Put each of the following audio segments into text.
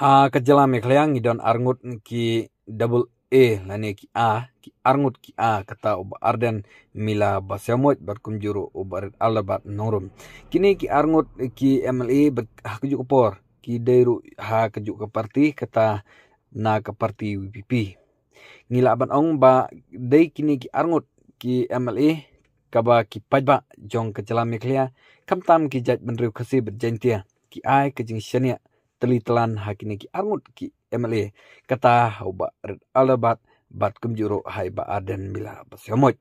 ha kejelami kliang don arngut ki double E lani ki a ki arngut ki a kata ub arden mila basemot berkum juru ub arid alabat norum kini ki arngut ki mla ber ha keju kepor ki deru ha keju ke parti kata na ke parti wpp ngila aban ong ba Day kini ki arngut ki mla kaba ki pajba jong kejelami kliang tam ki Jad Menteri kasi berjentia ki A kejeng sianya telitlan hakini ki angut ki emle kata hoba alabat bat kumjuro hai ba aden mila basemoj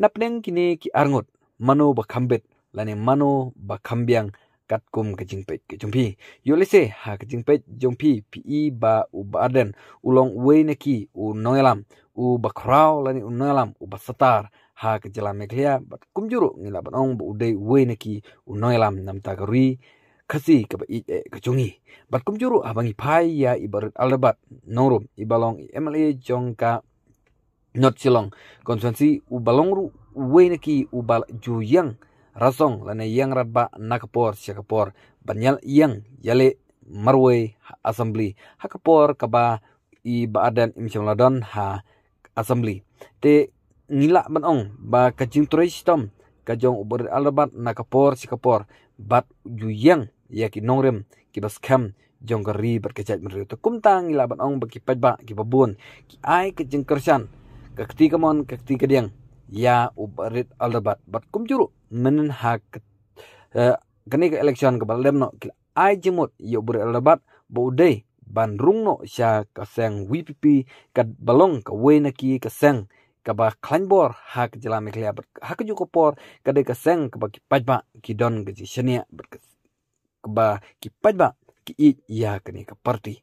napneng kini ki angut mano ba khambet lane mano ba khambyang kat kum ke jingpe ke jumpi yolese ha ke jingpe jumpi pi e ba u ba aden ulong we ne ki u noelam u ba krau lane u noelam u ba satar ha ke jala meglia bat kumjuro ngila ba bu dei we ne ki u noelam nam tagri kasi eh, ya, ka ba it ka chungi bat kum juru abang i phai ya ibarat barat alabat ibalong i mla jong not silong konsensi u balong ru wen ki u bal ju yang rasong la yang rabba nakapor sekapor banyal yang yale marwe ha assembly hakapor ka ba i baadan imchong ladon ha assembly te ngila banong ba kajing turistom kajong ubur alabat na kapor si kapor bat yu yang ya ki nongrem ki baskam jong gari bat kajat meru to kumtang ilabat ong bagi pajba ki babun ki ai ke jeng kersan ka kti kamon ka kti kadiang ya ubarit alabat bat kumjuru menen hak uh, eh, kene ke election ke balem no ki ai jemut yo ya ubur alabat bo dei ban rung no sya ka sang wpp kad balong ka wenaki ka sang kaba kalanbor hak jela meklia bet hak juko por kada ka seng kaba ki pajba ki don ge ji shenia bet kaba ki pajba ki i ya kani ka parti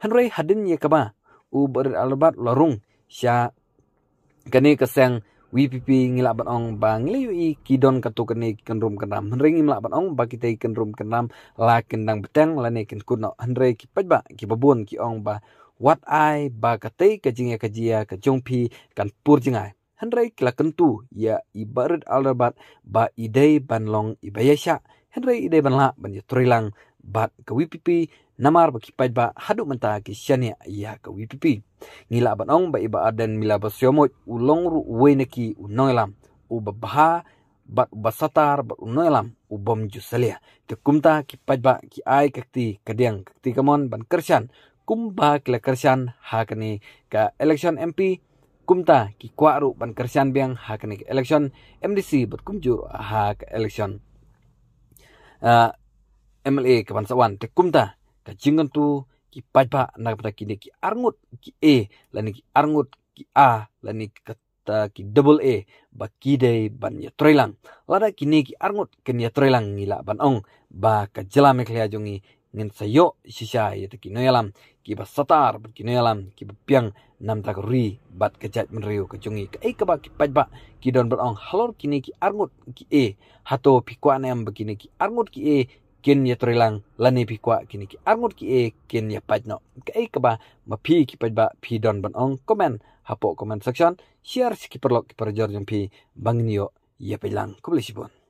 hanrei hadin ye kaba u ber albat larung sha kani ka seng WPP ngila ban ong bang liu i ki don ka tu kani ken rum kenam hanrei ngila ban ong ba kita ken rum kenam la kendang beteng la ne ken kuno hanrei ki pajba ki babun ki ong ba wat ai ba ka te ka jing ka jia ka jong phi kan pur jing ai han rai kla kan tu ya ibarat alrabat ba ide ban long ibayasha han rai idei ban la ban trilang bat ka wipipi namar ba kipaj ba hadu menta ki shani ya ka wipipi ngila ban ong ba iba adan mila ba siomo u long ru we na ki u noilam u ba ba bat ba satar ba u noilam u bom ju salia ke kumta kipaj ba ki ai ka ti kadiang ti kamon ban kersan kum ba kle kersian hakni ka election mp kumta ki kwa ban kersian biang hakni election mdc bat kum hak election uh, mla ka ban sawan te kumta ka jingan tu ki pajpa nak na pa ki ki arngut ki a lani ki arngut ki a lani ka ta ki double a ba ki de ban ya trailang lada ki ni ki arngut ken ya trailang ngila ban ong ba ka jela me ya jungi ngan sayo sisa ya tu kini alam kita satar bu alam kita piang nam tak ri bat kejat menriu kecungi ke ai kaba kipaj ba kidon berong halor kini ki argut ki e hato pikwa nam begini ki argut ki e kin ya terilang lani pikwa kini ki argut ki e kin ya pajno ke ai kaba mapi kipaj ba pi don berong komen hapo komen section share sikiperlok kiperjor jampi bangnio ya pelang kublisibon